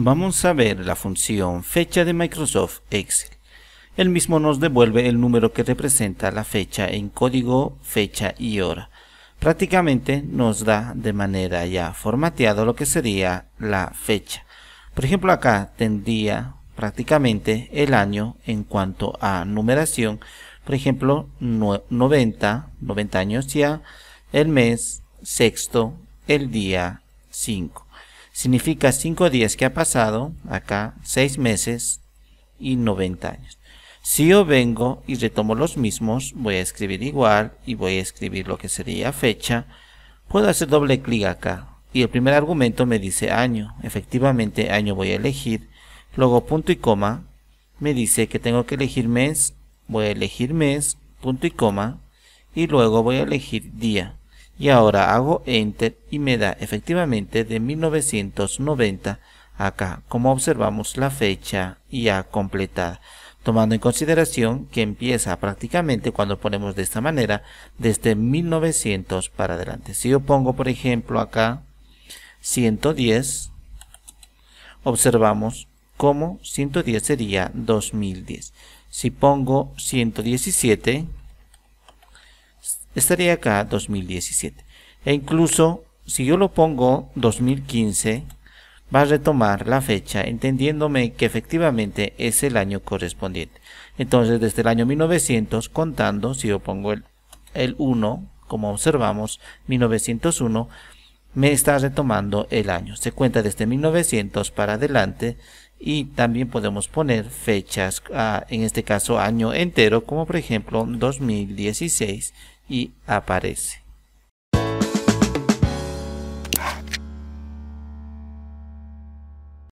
Vamos a ver la función fecha de Microsoft Excel. El mismo nos devuelve el número que representa la fecha en código, fecha y hora. Prácticamente nos da de manera ya formateada lo que sería la fecha. Por ejemplo acá tendría prácticamente el año en cuanto a numeración. Por ejemplo 90, 90 años ya, el mes, sexto, el día 5 significa 5 días que ha pasado, acá 6 meses y 90 años. Si yo vengo y retomo los mismos, voy a escribir igual y voy a escribir lo que sería fecha. Puedo hacer doble clic acá y el primer argumento me dice año. Efectivamente, año voy a elegir. Luego punto y coma me dice que tengo que elegir mes. Voy a elegir mes, punto y coma y luego voy a elegir día y ahora hago enter y me da efectivamente de 1990 acá como observamos la fecha ya completada tomando en consideración que empieza prácticamente cuando ponemos de esta manera desde 1900 para adelante si yo pongo por ejemplo acá 110 observamos como 110 sería 2010 si pongo 117 estaría acá 2017. E incluso si yo lo pongo 2015, va a retomar la fecha entendiéndome que efectivamente es el año correspondiente. Entonces desde el año 1900 contando, si yo pongo el, el 1, como observamos, 1901, me está retomando el año. Se cuenta desde 1900 para adelante y también podemos poner fechas, ah, en este caso año entero, como por ejemplo 2016 y aparece.